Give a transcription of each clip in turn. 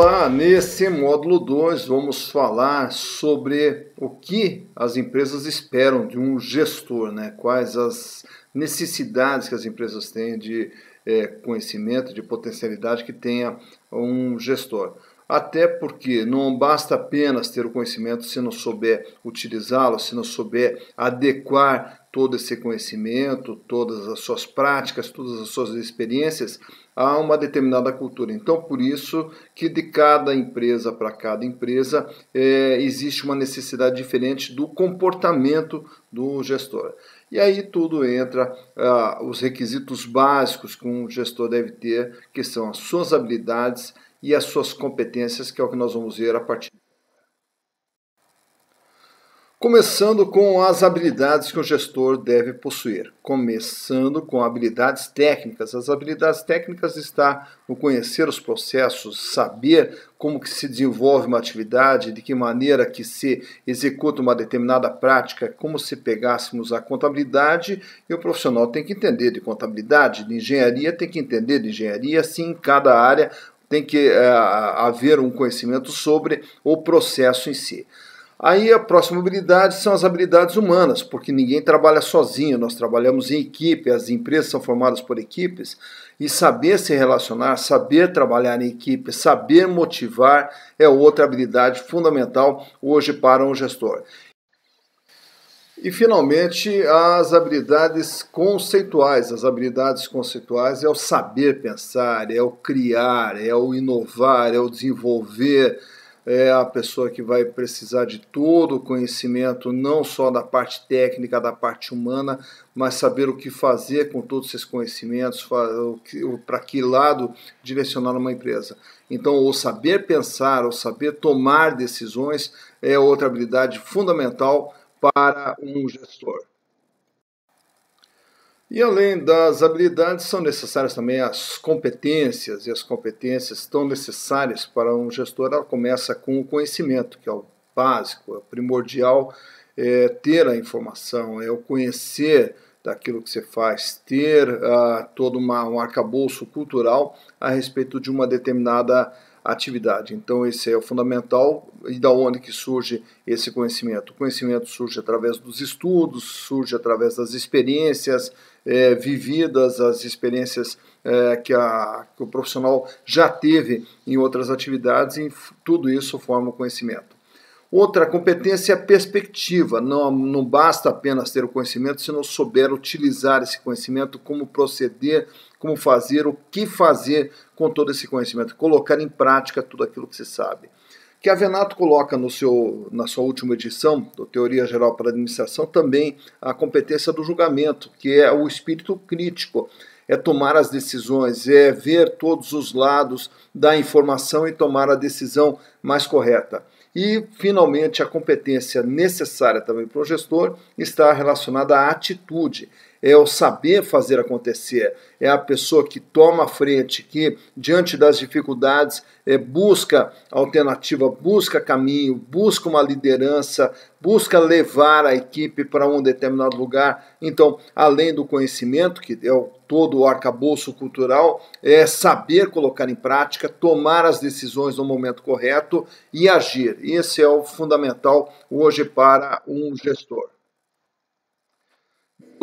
Olá, nesse módulo 2 vamos falar sobre o que as empresas esperam de um gestor, né? quais as necessidades que as empresas têm de é, conhecimento, de potencialidade que tenha um gestor até porque não basta apenas ter o conhecimento se não souber utilizá-lo, se não souber adequar todo esse conhecimento, todas as suas práticas, todas as suas experiências a uma determinada cultura. Então, por isso que de cada empresa para cada empresa é, existe uma necessidade diferente do comportamento do gestor. E aí tudo entra ah, os requisitos básicos que um gestor deve ter, que são as suas habilidades, e as suas competências, que é o que nós vamos ver a partir. Começando com as habilidades que o gestor deve possuir. Começando com habilidades técnicas. As habilidades técnicas está no conhecer os processos, saber como que se desenvolve uma atividade, de que maneira que se executa uma determinada prática, como se pegássemos a contabilidade, e o profissional tem que entender de contabilidade, de engenharia tem que entender de engenharia, Sim, em cada área tem que é, haver um conhecimento sobre o processo em si. Aí a próxima habilidade são as habilidades humanas, porque ninguém trabalha sozinho, nós trabalhamos em equipe, as empresas são formadas por equipes, e saber se relacionar, saber trabalhar em equipe, saber motivar é outra habilidade fundamental hoje para um gestor. E, finalmente, as habilidades conceituais. As habilidades conceituais é o saber pensar, é o criar, é o inovar, é o desenvolver. É a pessoa que vai precisar de todo o conhecimento, não só da parte técnica, da parte humana, mas saber o que fazer com todos esses conhecimentos, para que lado direcionar uma empresa. Então, o saber pensar, o saber tomar decisões é outra habilidade fundamental para um gestor. E além das habilidades, são necessárias também as competências, e as competências tão necessárias para um gestor, ela começa com o conhecimento, que é o básico, é o primordial é, ter a informação, é o conhecer daquilo que você faz, ter uh, todo uma, um arcabouço cultural a respeito de uma determinada atividade. Então esse é o fundamental e da onde que surge esse conhecimento. O conhecimento surge através dos estudos, surge através das experiências é, vividas, as experiências é, que, a, que o profissional já teve em outras atividades e tudo isso forma o conhecimento. Outra competência é a perspectiva. Não, não basta apenas ter o conhecimento se não souber utilizar esse conhecimento, como proceder, como fazer, o que fazer com todo esse conhecimento, colocar em prática tudo aquilo que se sabe. Que a Venato coloca no seu, na sua última edição, do Teoria Geral para a Administração, também a competência do julgamento, que é o espírito crítico é tomar as decisões, é ver todos os lados da informação e tomar a decisão mais correta. E, finalmente, a competência necessária também para o gestor está relacionada à atitude é o saber fazer acontecer, é a pessoa que toma a frente, que diante das dificuldades é, busca alternativa, busca caminho, busca uma liderança, busca levar a equipe para um determinado lugar. Então, além do conhecimento, que é o, todo o arcabouço cultural, é saber colocar em prática, tomar as decisões no momento correto e agir. Esse é o fundamental hoje para um gestor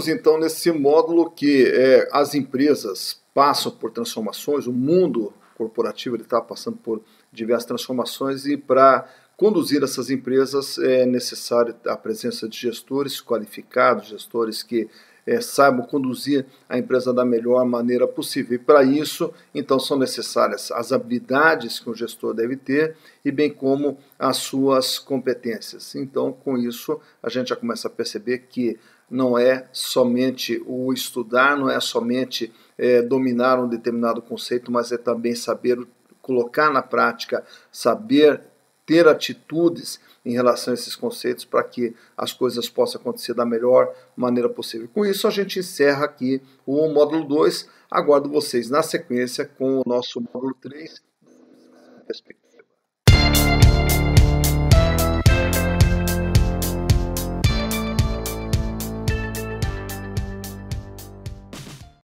então nesse módulo que é, as empresas passam por transformações, o mundo corporativo está passando por diversas transformações e para conduzir essas empresas é necessário a presença de gestores qualificados, gestores que é, saibam conduzir a empresa da melhor maneira possível. E para isso, então, são necessárias as habilidades que o gestor deve ter e bem como as suas competências. Então, com isso, a gente já começa a perceber que não é somente o estudar, não é somente é, dominar um determinado conceito, mas é também saber colocar na prática, saber ter atitudes em relação a esses conceitos para que as coisas possam acontecer da melhor maneira possível. Com isso, a gente encerra aqui o módulo 2. Aguardo vocês na sequência com o nosso módulo 3,